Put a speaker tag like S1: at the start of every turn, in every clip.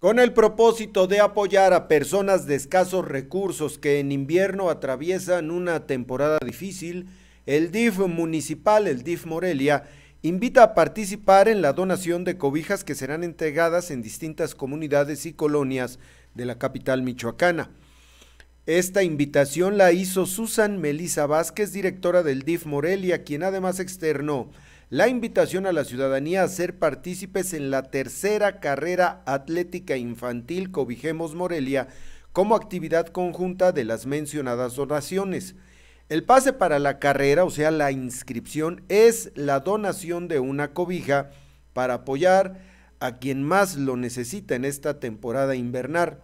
S1: Con el propósito de apoyar a personas de escasos recursos que en invierno atraviesan una temporada difícil, el DIF municipal, el DIF Morelia, invita a participar en la donación de cobijas que serán entregadas en distintas comunidades y colonias de la capital michoacana. Esta invitación la hizo Susan Melisa Vázquez, directora del DIF Morelia, quien además externó la invitación a la ciudadanía a ser partícipes en la tercera carrera atlética infantil Cobijemos Morelia como actividad conjunta de las mencionadas donaciones. El pase para la carrera, o sea, la inscripción, es la donación de una cobija para apoyar a quien más lo necesita en esta temporada invernal.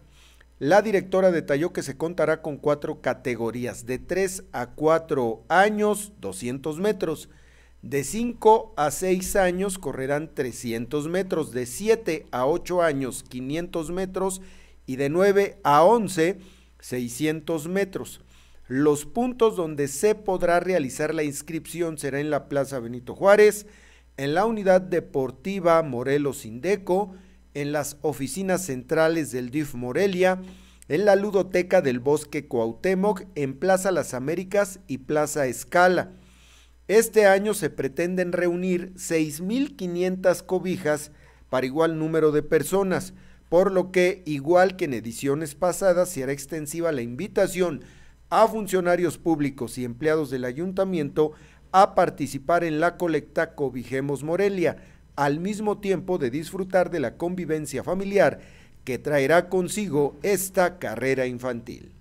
S1: La directora detalló que se contará con cuatro categorías, de 3 a 4 años, 200 metros, de 5 a 6 años correrán 300 metros, de 7 a 8 años 500 metros y de 9 a 11 600 metros. Los puntos donde se podrá realizar la inscripción serán en la Plaza Benito Juárez, en la Unidad Deportiva Morelos Indeco, en las oficinas centrales del DIF Morelia, en la Ludoteca del Bosque Cuauhtémoc, en Plaza Las Américas y Plaza Escala. Este año se pretenden reunir 6.500 cobijas para igual número de personas, por lo que, igual que en ediciones pasadas, será extensiva la invitación a funcionarios públicos y empleados del ayuntamiento a participar en la colecta Cobijemos Morelia, al mismo tiempo de disfrutar de la convivencia familiar que traerá consigo esta carrera infantil.